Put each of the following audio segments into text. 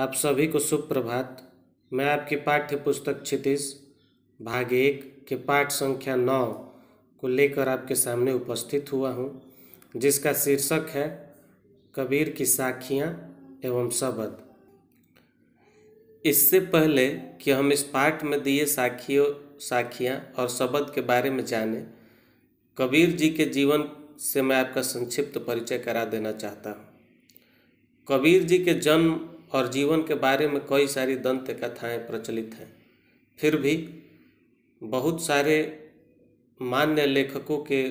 आप सभी को सुप्रभात मैं आपकी पाठ्य पुस्तक क्षितिश भाग एक के पाठ संख्या नौ को लेकर आपके सामने उपस्थित हुआ हूँ जिसका शीर्षक है कबीर की साखियाँ एवं शबद इससे पहले कि हम इस पाठ में दिए साखियों साखियाँ और शबद के बारे में जाने कबीर जी के जीवन से मैं आपका संक्षिप्त परिचय करा देना चाहता हूँ कबीर जी के जन्म और जीवन के बारे में कई सारी दंत कथाएँ प्रचलित हैं फिर भी बहुत सारे मान्य लेखकों के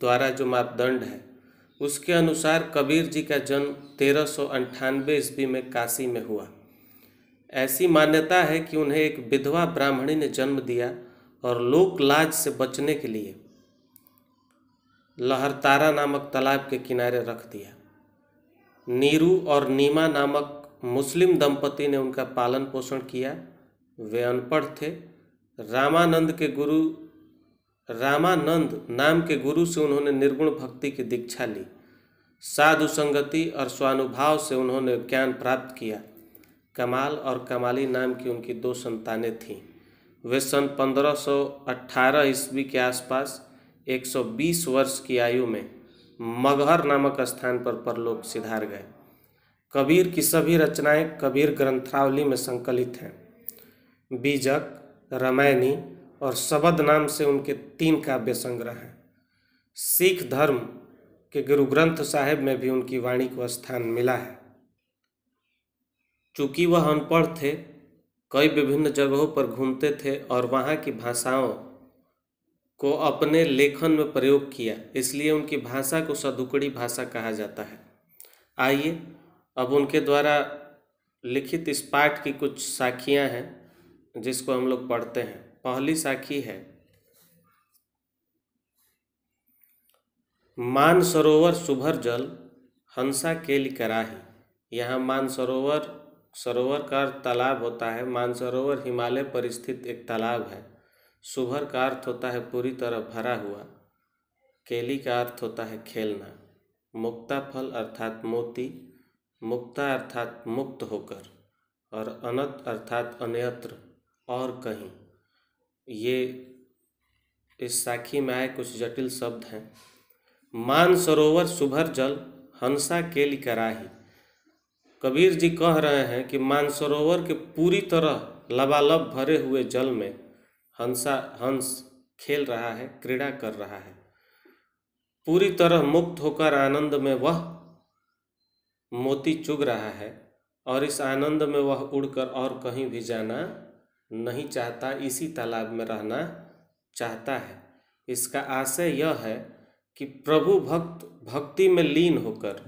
द्वारा जो मापदंड है उसके अनुसार कबीर जी का जन्म तेरह सौ ईस्वी में काशी में हुआ ऐसी मान्यता है कि उन्हें एक विधवा ब्राह्मणी ने जन्म दिया और लोक लाज से बचने के लिए लहरतारा नामक तालाब के किनारे रख दिया नीरू और नीमा नामक मुस्लिम दंपति ने उनका पालन पोषण किया वे अनपढ़ थे रामानंद के गुरु रामानंद नाम के गुरु से उन्होंने निर्गुण भक्ति की दीक्षा ली साधु संगति और स्वानुभाव से उन्होंने ज्ञान प्राप्त किया कमाल और कमाली नाम की उनकी दो संतानें थीं वे सन 1518 ईस्वी के आसपास 120 वर्ष की आयु में मगहर नामक स्थान पर परलोक सिधार गए कबीर की सभी रचनाएं कबीर ग्रंथावली में संकलित हैं बीजक रामायणी और शबद नाम से उनके तीन काव्य संग्रह हैं सिख धर्म के गुरु ग्रंथ साहिब में भी उनकी वाणी को स्थान मिला है चूंकि वह अनपढ़ थे कई विभिन्न जगहों पर घूमते थे और वहाँ की भाषाओं को अपने लेखन में प्रयोग किया इसलिए उनकी भाषा को सदुकड़ी भाषा कहा जाता है आइए अब उनके द्वारा लिखित इस पाठ की कुछ साखियां हैं जिसको हम लोग पढ़ते हैं पहली साखी है मानसरोवर सुभर जल हंसा केल कराही यहाँ मानसरोवर सरोवर का तालाब होता है मानसरोवर हिमालय पर स्थित एक तालाब है सुभर का अर्थ होता है पूरी तरह भरा हुआ केली का अर्थ होता है खेलना मुक्ता फल अर्थात मोती मुक्ता अर्थात मुक्त होकर और अनत अर्थात अन्यत्र और कहीं ये इस साखी में आए कुछ जटिल शब्द हैं मान सरोवर सुभर जल हंसा केली कराही कबीर जी कह रहे हैं कि मानसरोवर के पूरी तरह लबालब भरे हुए जल में हंसा हंस खेल रहा है क्रीड़ा कर रहा है पूरी तरह मुक्त होकर आनंद में वह मोती चुग रहा है और इस आनंद में वह उड़कर और कहीं भी जाना नहीं चाहता इसी तालाब में रहना चाहता है इसका आशय यह है कि प्रभु भक्त भक्ति में लीन होकर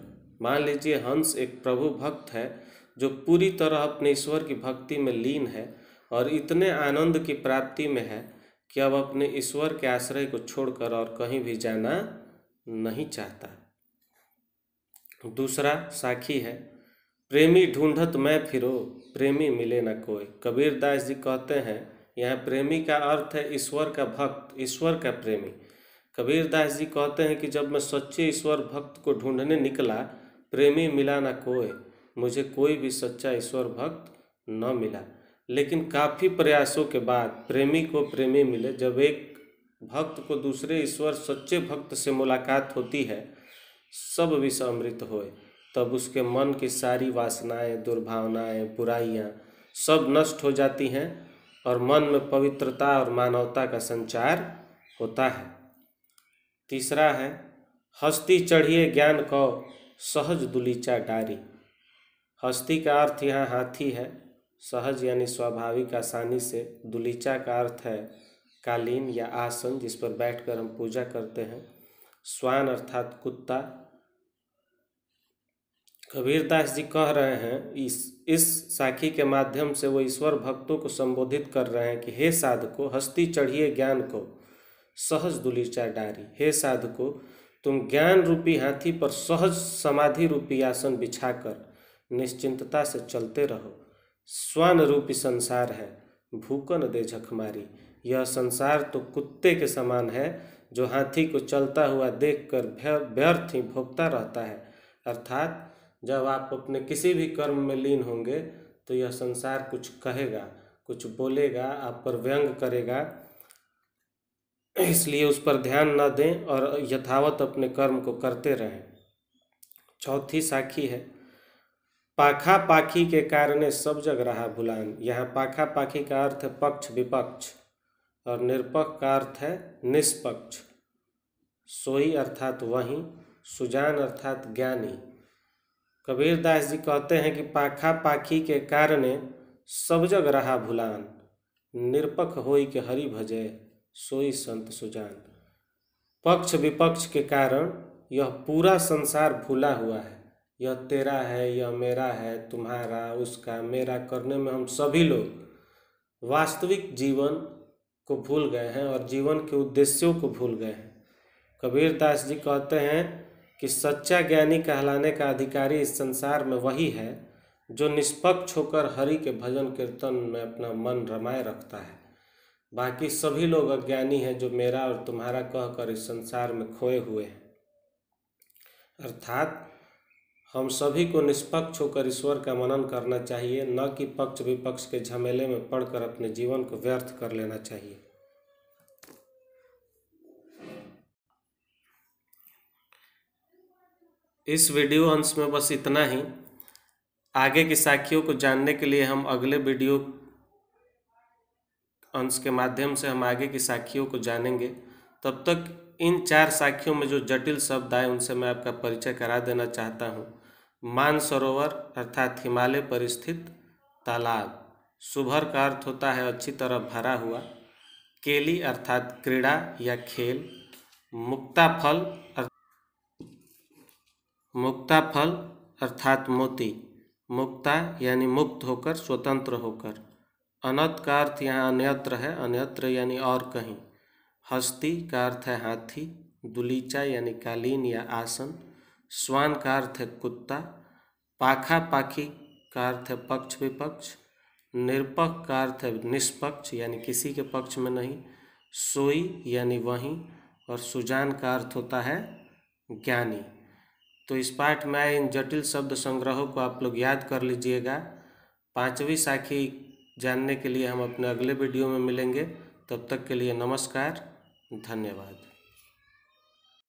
मान लीजिए हंस एक प्रभु भक्त है जो पूरी तरह अपने ईश्वर की भक्ति में लीन है और इतने आनंद की प्राप्ति में है कि अब अपने ईश्वर के आश्रय को छोड़कर और कहीं भी जाना नहीं चाहता दूसरा साखी है प्रेमी ढूंढत मैं फिरो प्रेमी मिले न कोई कबीर दास जी कहते हैं यह प्रेमी का अर्थ है ईश्वर का भक्त ईश्वर का प्रेमी कबीर दास जी कहते हैं कि जब मैं सच्चे ईश्वर भक्त को ढूंढने निकला प्रेमी मिला ना कोई मुझे कोई भी सच्चा ईश्वर भक्त न मिला लेकिन काफ़ी प्रयासों के बाद प्रेमी को प्रेमी मिले जब एक भक्त को दूसरे ईश्वर सच्चे भक्त से मुलाकात होती है सब अमृत होए तब उसके मन की सारी वासनाएं दुर्भावनाएं बुराइयां सब नष्ट हो जाती हैं और मन में पवित्रता और मानवता का संचार होता है तीसरा है हस्ती चढ़िए ज्ञान को सहज दुलीचा डारी हस्ती का अर्थ यहाँ हाथी है सहज यानी स्वाभाविक आसानी से दुलीचा का अर्थ है कालीन या आसन जिस पर बैठकर हम पूजा करते हैं स्वान अर्थात कुत्ता कबीरदास जी कह रहे हैं इस इस साखी के माध्यम से वो ईश्वर भक्तों को संबोधित कर रहे हैं कि हे साधको हस्ती चढ़िए ज्ञान को सहज दुलीचा डारी हे साधको तुम ज्ञान रूपी हाथी पर सहज समाधि रूपी आसन बिछाकर निश्चिंतता से चलते रहो स्वान रूपी संसार है भूकन दे झकमारी यह संसार तो कुत्ते के समान है जो हाथी को चलता हुआ देखकर व्यर्थ ही भोगता रहता है अर्थात जब आप अपने किसी भी कर्म में लीन होंगे तो यह संसार कुछ कहेगा कुछ बोलेगा आप पर व्यंग करेगा इसलिए उस पर ध्यान न दें और यथावत अपने कर्म को करते रहें चौथी साखी है पाखा पाखी के कारण सब जग रहा भुलान यहाँ पाखा पाखी का अर्थ है पक्ष विपक्ष और निरपक्ष का अर्थ है निष्पक्ष सोई अर्थात वही सुजान अर्थात ज्ञानी कबीरदास जी कहते हैं कि पाखा पाखी के कारण सब जग रहा भुलान निरपक होई के हरि भजे सोई संत सुजान पक्ष विपक्ष के कारण यह पूरा संसार भूला हुआ है यह तेरा है यह मेरा है तुम्हारा उसका मेरा करने में हम सभी लोग वास्तविक जीवन को भूल गए हैं और जीवन के उद्देश्यों को भूल गए हैं कबीरदास जी कहते हैं कि सच्चा ज्ञानी कहलाने का अधिकारी इस संसार में वही है जो निष्पक्ष होकर हरि के भजन कीर्तन में अपना मन रमाए रखता है बाकी सभी लोग अज्ञानी हैं जो मेरा और तुम्हारा कहकर इस संसार में खोए हुए हैं अर्थात हम सभी को निष्पक्ष होकर ईश्वर का मनन करना चाहिए न कि पक्ष विपक्ष के झमेले में पढ़कर अपने जीवन को व्यर्थ कर लेना चाहिए इस वीडियो अंश में बस इतना ही आगे की साखियों को जानने के लिए हम अगले वीडियो अंश के माध्यम से हम आगे की साखियों को जानेंगे तब तक इन चार साखियों में जो जटिल शब्द आए उनसे मैं आपका परिचय करा देना चाहता हूँ मानसरोवर अर्थात हिमालय पर स्थित तालाब सुभर का अर्थ होता है अच्छी तरह भरा हुआ केली अर्थात क्रीड़ा या खेल मुक्ता फल मुक्ता फल अर्थात मोती मुक्ता यानी मुक्त होकर स्वतंत्र होकर अनत का अर्थ यहाँ अन्यत्र है अन्यत्र यानी और कहीं हस्ती का अर्थ है हाथी दुलीचा यानी कालीन या आसन स्वान का अर्थ है कुत्ता पाखा पाखी का अर्थ है पक्ष विपक्ष निरपक्ष का अर्थ है निष्पक्ष यानी किसी के पक्ष में नहीं सोई यानी वहीं और सुजान का अर्थ होता है ज्ञानी तो इस पाठ में आए इन जटिल शब्द संग्रहों को आप लोग याद कर लीजिएगा पांचवी साखी जानने के लिए हम अपने अगले वीडियो में मिलेंगे तब तक के लिए नमस्कार धन्यवाद